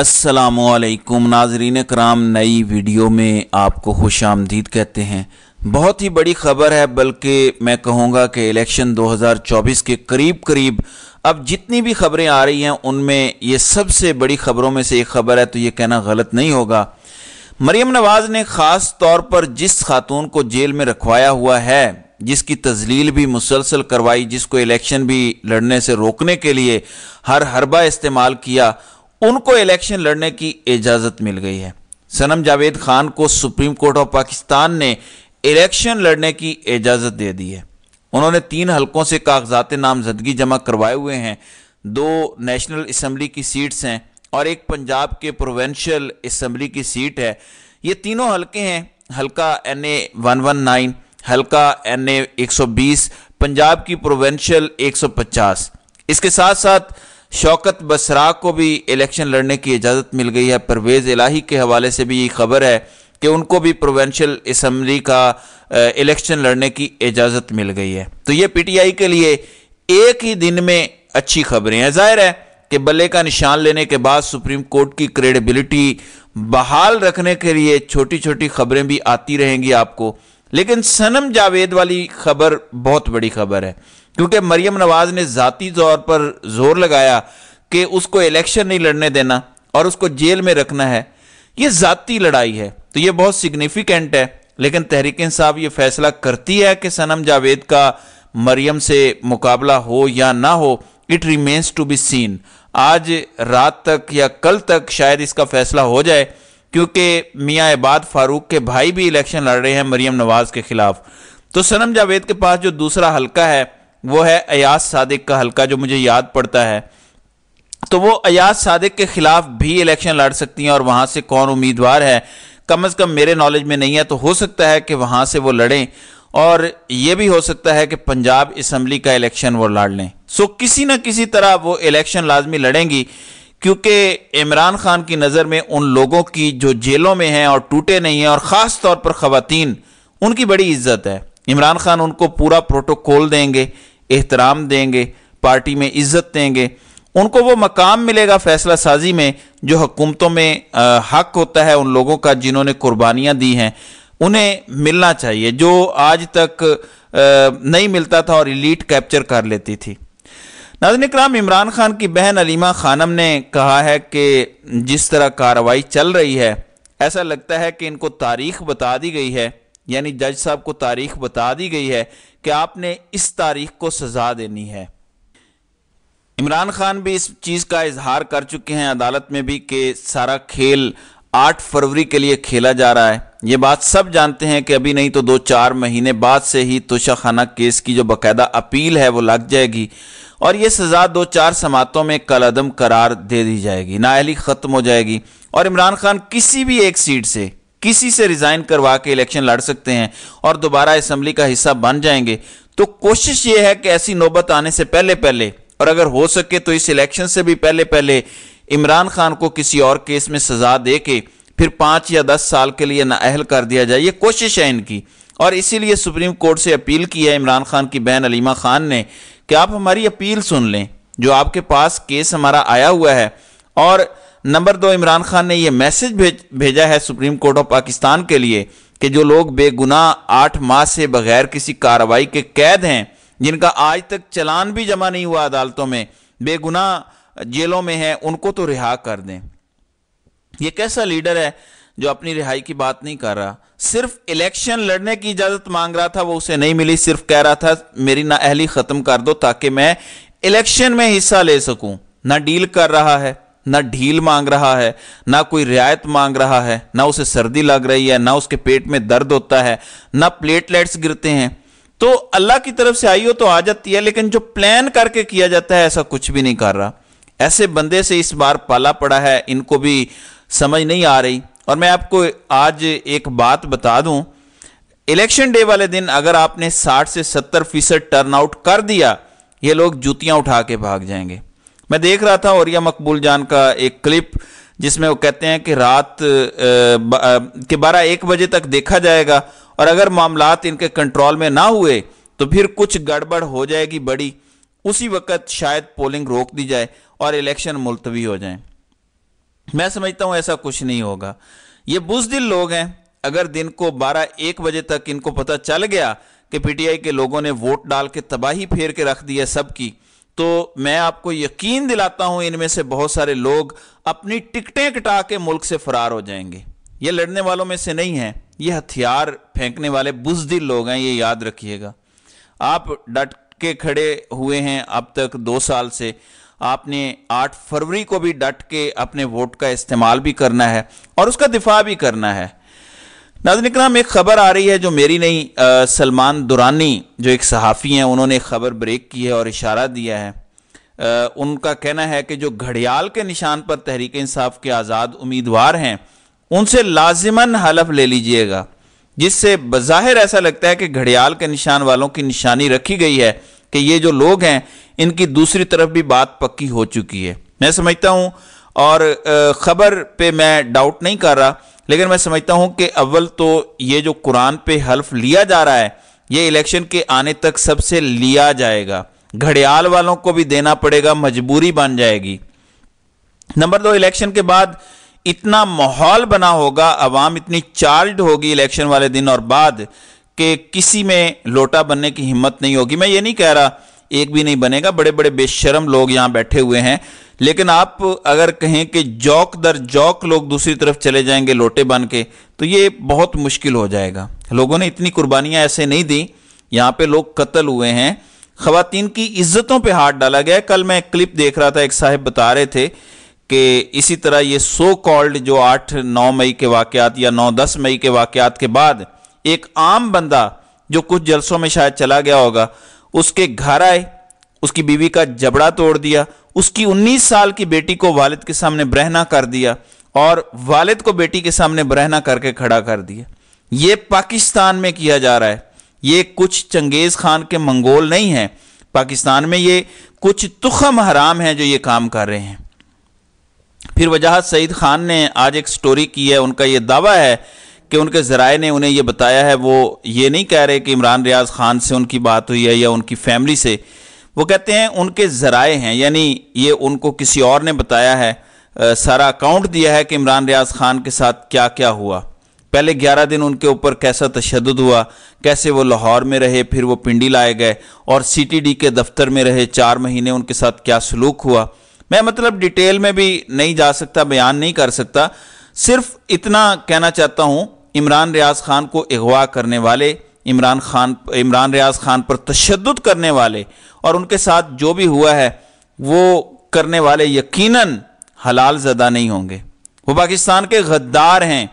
असलकुम नाजरीन कराम नई वीडियो में आपको खुश आमदीद कहते हैं बहुत ही बड़ी खबर है बल्कि मैं कहूँगा कि इलेक्शन 2024 के करीब करीब अब जितनी भी खबरें आ रही हैं उनमें ये सबसे बड़ी खबरों में से एक खबर है तो ये कहना गलत नहीं होगा मरीम नवाज़ ने ख़ास तौर पर जिस खातून को जेल में रखवाया हुआ है जिसकी तजलील भी मुसलसल करवाई जिसको इलेक्शन भी लड़ने से रोकने के लिए हर हरबा इस्तेमाल किया उनको इलेक्शन लड़ने की इजाज़त मिल गई है सनम जावेद खान को सुप्रीम कोर्ट ऑफ पाकिस्तान ने इलेक्शन लड़ने की इजाज़त दे दी है उन्होंने तीन हलकों से कागजात नामजदगी जमा करवाए हुए हैं दो नेशनल असम्बली की सीट्स हैं और एक पंजाब के प्रोवेंशल असम्बली की सीट है ये तीनों हलके हैं हलका N A one one nine हलका एन ए एक सौ बीस पंजाब की प्रोवेंशियल एक सौ पचास इसके साथ साथ शौकत बसरा को भी इलेक्शन लड़ने की इजाज़त मिल गई है परवेज़ इलाही के हवाले से भी ये खबर है कि उनको भी प्रोवेंशल इसम्बली का इलेक्शन लड़ने की इजाज़त मिल गई है तो ये पीटीआई के लिए एक ही दिन में अच्छी खबरें हैं जाहिर है कि बल्ले का निशान लेने के बाद सुप्रीम कोर्ट की क्रेडिबिलिटी बहाल रखने के लिए छोटी छोटी खबरें भी आती रहेंगी आपको लेकिन सनम जावेद वाली खबर बहुत बड़ी खबर है क्योंकि मरियम नवाज ने ज़ाती तौर पर जोर लगाया कि उसको इलेक्शन नहीं लड़ने देना और उसको जेल में रखना है ये ज़ाती लड़ाई है तो ये बहुत सिग्निफिकेंट है लेकिन तहरीक साहब ये फैसला करती है कि सनम जावेद का मरियम से मुकाबला हो या ना हो it remains to be seen आज रात तक या कल तक शायद इसका फैसला हो जाए क्योंकि मियाँ इबाद फारूक के भाई भी इलेक्शन लड़ रहे हैं मरियम नवाज़ के ख़िलाफ़ तो सनम जावेद के पास जो दूसरा हल्का है वो है अयाज सादिक का हल्का जो मुझे याद पड़ता है तो वो अयाज सादिक के खिलाफ भी इलेक्शन लड़ सकती हैं और वहाँ से कौन उम्मीदवार है कम अज़ कम मेरे नॉलेज में नहीं है तो हो सकता है कि वहाँ से वो लड़ें और ये भी हो सकता है कि पंजाब असम्बली का इलेक्शन वो लड़ लें सो किसी ना किसी तरह वो इलेक्शन लाजमी लड़ेंगी क्योंकि इमरान खान की नज़र में उन लोगों की जो जेलों में हैं और टूटे नहीं हैं और ख़ास तौर पर ख़वातीन उनकी बड़ी इज्जत है इमरान खान उनको पूरा प्रोटोकॉल देंगे एहतराम देंगे पार्टी में इज्जत देंगे उनको वो मकाम मिलेगा फैसला साजी में जो हुकूमतों में हक होता है उन लोगों का जिन्होंने कुर्बानियाँ दी हैं उन्हें मिलना चाहिए जो आज तक नहीं मिलता था और इलीट कैप्चर कर लेती थी नाजन कराम इमरान खान की बहन अलीमा खानम ने कहा है कि जिस तरह कार्रवाई चल रही है ऐसा लगता है कि इनको तारीख बता दी गई है यानी जज साहब को तारीख बता दी गई है कि आपने इस तारीख को सजा देनी है इमरान खान भी इस चीज़ का इजहार कर चुके हैं अदालत में भी कि सारा खेल 8 फरवरी के लिए खेला जा रहा है ये बात सब जानते हैं कि अभी नहीं तो दो चार महीने बाद से ही तोशाखाना केस की जो बाकायदा अपील है वो लग जाएगी और ये सज़ा दो चार समातों में कल अदम करार दे दी जाएगी नाअहली ख़त्म हो जाएगी और इमरान खान किसी भी एक सीट से किसी से रिजाइन करवा के इलेक्शन लड़ सकते हैं और दोबारा असम्बली का हिस्सा बन जाएंगे तो कोशिश ये है कि ऐसी नौबत आने से पहले पहले और अगर हो सके तो इस इलेक्शन से भी पहले पहले इमरान खान को किसी और केस में सजा दे के फिर पाँच या दस साल के लिए नाअहल कर दिया जाए ये कोशिश है इनकी और इसीलिए सुप्रीम कोर्ट से अपील की है इमरान खान की बहन अलीमा खान ने कि आप हमारी अपील सुन लें जो आपके पास केस हमारा आया हुआ है और नंबर दो इमरान खान ने यह मैसेज भेज भेजा है सुप्रीम कोर्ट ऑफ पाकिस्तान के लिए कि जो लोग बेगुनाह आठ माह से बगैर किसी कार्रवाई के कैद हैं जिनका आज तक चलान भी जमा नहीं हुआ अदालतों में बेगुनाह जेलों में हैं उनको तो रिहा कर दें यह कैसा लीडर है जो अपनी रिहाई की बात नहीं कर रहा सिर्फ इलेक्शन लड़ने की इजाज़त मांग रहा था वो उसे नहीं मिली सिर्फ कह रहा था मेरी ना अहली ख़त्म कर दो ताकि मैं इलेक्शन में हिस्सा ले सकूं ना डील कर रहा है ना ढील मांग रहा है ना कोई रियायत मांग रहा है ना उसे सर्दी लग रही है ना उसके पेट में दर्द होता है ना प्लेटलेट्स गिरते हैं तो अल्लाह की तरफ से आई हो तो आ जाती है लेकिन जो प्लान करके किया जाता है ऐसा कुछ भी नहीं कर रहा ऐसे बंदे से इस बार पाला पड़ा है इनको भी समझ नहीं आ रही और मैं आपको आज एक बात बता दूं इलेक्शन डे वाले दिन अगर आपने 60 से 70 फीसद टर्नआउट कर दिया ये लोग जूतियां उठा के भाग जाएंगे मैं देख रहा था औरिया मकबूल जान का एक क्लिप जिसमें वो कहते हैं कि रात के बारह एक बजे तक देखा जाएगा और अगर मामलात इनके कंट्रोल में ना हुए तो फिर कुछ गड़बड़ हो जाएगी बड़ी उसी वक्त शायद पोलिंग रोक दी जाए और इलेक्शन मुलतवी हो जाए मैं समझता हूँ ऐसा कुछ नहीं होगा ये बुजदिल लोग हैं अगर दिन को बारह एक बजे तक इनको पता चल गया कि पीटीआई के लोगों ने वोट डाल के तबाही फेर के रख दिया है सबकी तो मैं आपको यकीन दिलाता हूं इनमें से बहुत सारे लोग अपनी टिकटें कटा के मुल्क से फरार हो जाएंगे ये लड़ने वालों में से नहीं है ये हथियार फेंकने वाले बुजदिल लोग हैं ये याद रखिएगा आप डट के खड़े हुए हैं अब तक दो साल से आपने 8 फरवरी को भी डट के अपने वोट का इस्तेमाल भी करना है और उसका दिफा भी करना है नाजन इक्राम एक ख़बर आ रही है जो मेरी नहीं सलमान दुरानी जो एक सहाफ़ी हैं उन्होंने खबर ब्रेक की है और इशारा दिया है आ, उनका कहना है कि जो घड़ियाल के निशान पर तहरीक इंसाफ के आज़ाद उम्मीदवार हैं उनसे लाजिमन हलफ ले लीजिएगा जिससे बज़ाहिर ऐसा लगता है कि घड़ियाल के निशान वालों की निशानी रखी गई है कि ये जो लोग हैं इनकी दूसरी तरफ भी बात पक्की हो चुकी है मैं समझता हूँ और ख़बर पे मैं डाउट नहीं कर रहा लेकिन मैं समझता हूं कि अव्वल तो ये जो कुरान पे हल्फ लिया जा रहा है ये इलेक्शन के आने तक सबसे लिया जाएगा घड़ियाल वालों को भी देना पड़ेगा मजबूरी बन जाएगी नंबर दो इलेक्शन के बाद इतना माहौल बना होगा अवाम इतनी चार्ज होगी इलेक्शन वाले दिन और बाद कि किसी में लोटा बनने की हिम्मत नहीं होगी मैं ये नहीं कह रहा एक भी नहीं बनेगा बड़े बड़े बेशरम लोग यहां बैठे हुए हैं लेकिन आप अगर कहें कि जौक दर जौक लोग दूसरी तरफ चले जाएंगे लोटे बन के तो ये बहुत मुश्किल हो जाएगा लोगों ने इतनी कुर्बानियां ऐसे नहीं दी यहाँ पे लोग कत्ल हुए हैं खातन की इज्जतों पे हाथ डाला गया कल मैं एक क्लिप देख रहा था एक साहब बता रहे थे कि इसी तरह ये सो कॉल्ड जो आठ नौ मई के वाकत या नौ दस मई के वाकत के बाद एक आम बंदा जो कुछ जलसों में शायद चला गया होगा उसके घर आए उसकी बीवी का जबड़ा तोड़ दिया उसकी 19 साल की बेटी को वालिद के सामने ब्रहना कर दिया और वालिद को बेटी के सामने ब्रहना करके खड़ा कर दिया ये पाकिस्तान में किया जा रहा है ये कुछ चंगेज़ खान के मंगोल नहीं हैं पाकिस्तान में ये कुछ तुखम हराम हैं जो ये काम कर रहे हैं फिर वजाहत सईद खान ने आज एक स्टोरी की है उनका ये दावा है कि उनके ज़राए ने उन्हें यह बताया है वो ये नहीं कह रहे कि इमरान रियाज खान से उनकी बात हुई है या उनकी फैमिली से वो कहते हैं उनके ज़राए हैं यानी ये उनको किसी और ने बताया है आ, सारा अकाउंट दिया है कि इमरान रियाज खान के साथ क्या क्या हुआ पहले 11 दिन उनके ऊपर कैसा तशद हुआ कैसे वो लाहौर में रहे फिर वो पिंडी लाए गए और सीटीडी के दफ्तर में रहे चार महीने उनके साथ क्या सलूक हुआ मैं मतलब डिटेल में भी नहीं जा सकता बयान नहीं कर सकता सिर्फ इतना कहना चाहता हूँ इमरान रियाज खान को अगवा करने वाले इमरान खान इमरान रियाज खान पर तशद करने वाले और उनके साथ जो भी हुआ है वो करने वाले यकीनन हलाल ज़दा नहीं होंगे वो पाकिस्तान के गद्दार हैं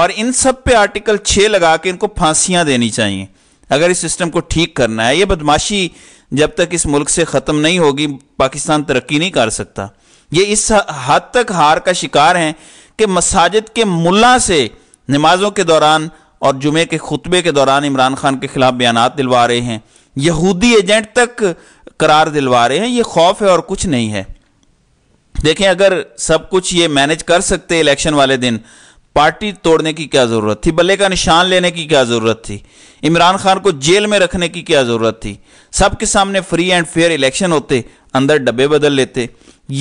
और इन सब पे आर्टिकल छः लगा के इनको फांसियाँ देनी चाहिए अगर इस सिस्टम को ठीक करना है ये बदमाशी जब तक इस मुल्क से ख़त्म नहीं होगी पाकिस्तान तरक्की नहीं कर सकता ये इस हद तक हार का शिकार हैं कि मसाजिद के मुला से नमाजों के दौरान और जुमे के खुतबे के दौरान इमरान खान के खिलाफ बयान दिलवा रहे हैं यहूदी एजेंट तक करार दिलवा रहे हैं ये खौफ है और कुछ नहीं है देखें अगर सब कुछ ये मैनेज कर सकते इलेक्शन वाले दिन पार्टी तोड़ने की क्या ज़रूरत थी बल्ले का निशान लेने की क्या ज़रूरत थी इमरान खान को जेल में रखने की क्या ज़रूरत थी सबके सामने फ्री एंड फेयर इलेक्शन होते अंदर डब्बे बदल लेते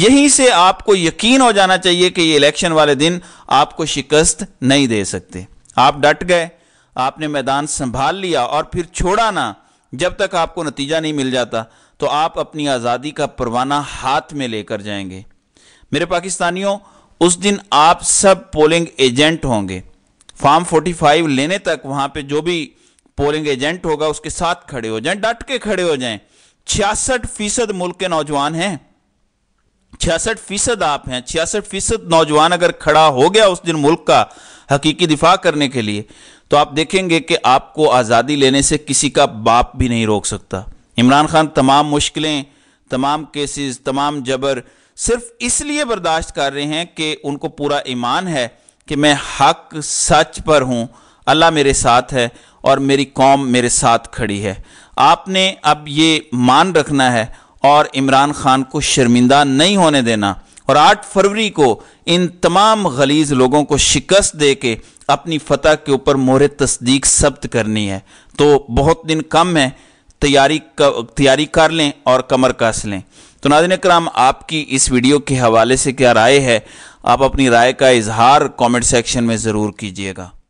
यहीं से आपको यकीन हो जाना चाहिए कि ये इलेक्शन वाले दिन आपको शिकस्त नहीं दे सकते आप डट गए आपने मैदान संभाल लिया और फिर छोड़ा ना जब तक आपको नतीजा नहीं मिल जाता तो आप अपनी आज़ादी का परवाना हाथ में लेकर जाएंगे मेरे पाकिस्तानियों उस दिन आप सब पोलिंग एजेंट होंगे फोर्टी 45 लेने तक वहाँ पे जो भी पोलिंग एजेंट होगा उसके साथ खड़े हो जाएं डट के खड़े हो जाएं छियासठ फीसद मुल्क के नौजवान हैं छियासठ फीसद आप हैं छियासठ फीसद नौजवान अगर खड़ा हो गया उस दिन मुल्क का हकीकी दिफा करने के लिए तो आप देखेंगे कि आपको आज़ादी लेने से किसी का बाप भी नहीं रोक सकता इमरान खान तमाम मुश्किलें तमाम केसेस तमाम जबर सिर्फ इसलिए बर्दाश्त कर रहे हैं कि उनको पूरा ईमान है कि मैं हक सच पर हूँ अल्लाह मेरे साथ है और मेरी कौम मेरे साथ खड़ी है आपने अब ये मान रखना है और इमरान खान को शर्मिंदा नहीं होने देना और 8 फरवरी को इन तमाम गलीज लोगों को शिकस्त दे के अपनी फतह के ऊपर मोहर तस्दीक सब्त करनी है तो बहुत दिन कम है तैयारी तैयारी कर लें और कमर कस लें तो नादिन कराम आपकी इस वीडियो के हवाले से क्या राय है आप अपनी राय का इजहार कमेंट सेक्शन में ज़रूर कीजिएगा